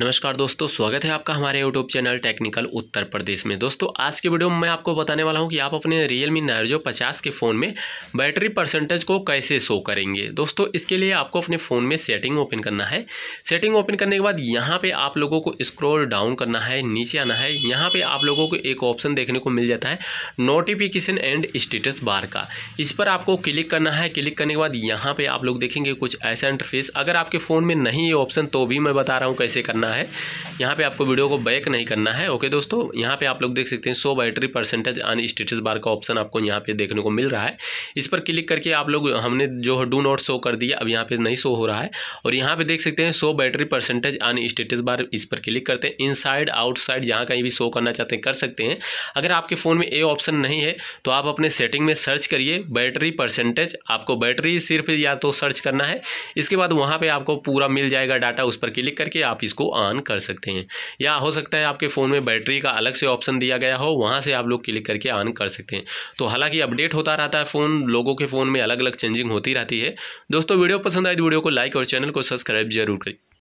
नमस्कार दोस्तों स्वागत है आपका हमारे YouTube channel technical Uttar Pradesh में दोस्तों आज के वीडियो में मैं आपको बताने वाला हूं कि आप अपने रियल मी 50 पचास के फ़ोन में बैटरी परसेंटेज को कैसे शो करेंगे दोस्तों इसके लिए आपको अपने फ़ोन में सेटिंग ओपन करना है सेटिंग ओपन करने के बाद यहाँ पर आप लोगों को स्क्रोल डाउन करना है नीचे आना है यहाँ पर आप लोगों को एक ऑप्शन देखने को मिल जाता है नोटिफिकेशन एंड स्टेटस बार का इस पर आपको क्लिक करना है क्लिक करने के बाद यहाँ पर आप लोग देखेंगे कुछ ऐसा इंटरफेस अगर आपके फ़ोन में नहीं ये ऑप्शन तो भी मैं बता रहा हूँ कैसे करना है यहाँ पे आपको वीडियो को बैक नहीं करना है ओके दोस्तों यहाँ पे आप लोग देख सकते हैं so battery percentage on status bar का ऑप्शन आपको यहाँ पे देखने को मिल रहा है इस पर क्लिक करके आप लोग हमने जो डू नॉट शो कर दिया अब यहाँ पे नहीं शो हो रहा है और यहाँ पे देख सकते हैं so battery percentage on status bar इस पर क्लिक करते हैं इनसाइड आउटसाइड जहाँ कहीं भी शो करना चाहते हैं कर सकते हैं अगर आपके फ़ोन में ये ऑप्शन नहीं है तो आप अपने सेटिंग में सर्च करिए बैटरी परसेंटेज आपको बैटरी सिर्फ या तो सर्च करना है इसके बाद वहाँ पर आपको पूरा मिल जाएगा डाटा उस पर क्लिक करके आप इसको इसको ऑन कर सकते हैं या हो सकता है आपके फ़ोन में बैटरी का अलग से ऑप्शन दिया गया हो वहाँ से आप लोग क्लिक करके ऑन कर सकते हैं तो हालांकि अपडेट होता रहता है फ़ोन लोगों के फ़ोन में अलग अलग चेंजिंग होती रहती है दोस्तों वीडियो पसंद आए तो वीडियो को लाइक और चैनल को सब्सक्राइब जरूर करें